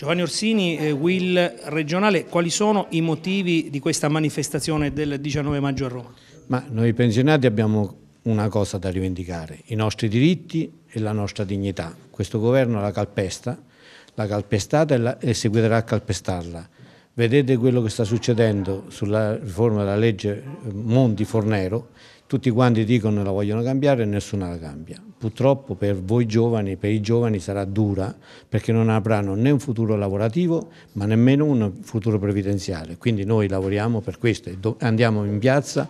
Giovanni Orsini, eh, Will regionale, quali sono i motivi di questa manifestazione del 19 maggio a Roma? Ma noi pensionati abbiamo una cosa da rivendicare, i nostri diritti e la nostra dignità. Questo governo la calpesta, l'ha calpestata e, la, e seguirà a calpestarla. Vedete quello che sta succedendo sulla riforma della legge eh, Monti-Fornero, tutti quanti dicono che la vogliono cambiare e nessuno la cambia. Purtroppo per voi giovani, per i giovani sarà dura perché non avranno né un futuro lavorativo ma nemmeno un futuro previdenziale. Quindi noi lavoriamo per questo e andiamo in piazza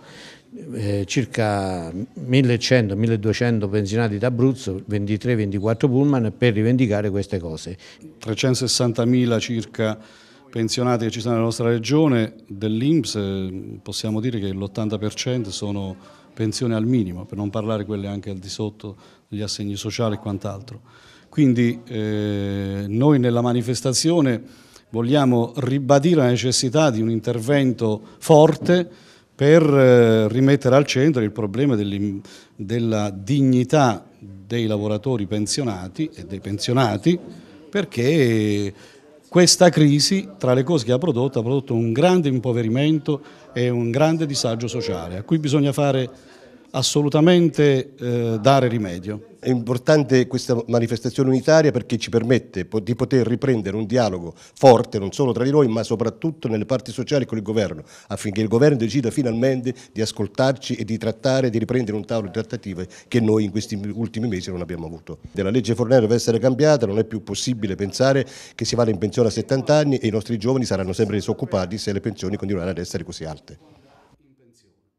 eh, circa 1100-1200 pensionati d'Abruzzo, 23-24 pullman per rivendicare queste cose. 360.000 circa pensionati che ci sono nella nostra regione, dell'Inps eh, possiamo dire che l'80% sono pensioni al minimo, per non parlare quelle anche al di sotto degli assegni sociali e quant'altro. Quindi eh, noi nella manifestazione vogliamo ribadire la necessità di un intervento forte per eh, rimettere al centro il problema della dignità dei lavoratori pensionati e dei pensionati perché questa crisi, tra le cose che ha prodotto, ha prodotto un grande impoverimento e un grande disagio sociale, a cui bisogna fare assolutamente eh, dare rimedio. È importante questa manifestazione unitaria perché ci permette di poter riprendere un dialogo forte non solo tra di noi ma soprattutto nelle parti sociali con il governo affinché il governo decida finalmente di ascoltarci e di trattare, di riprendere un tavolo di trattative che noi in questi ultimi mesi non abbiamo avuto. La legge Fornero deve essere cambiata, non è più possibile pensare che si vada in pensione a 70 anni e i nostri giovani saranno sempre disoccupati se le pensioni continueranno ad essere così alte.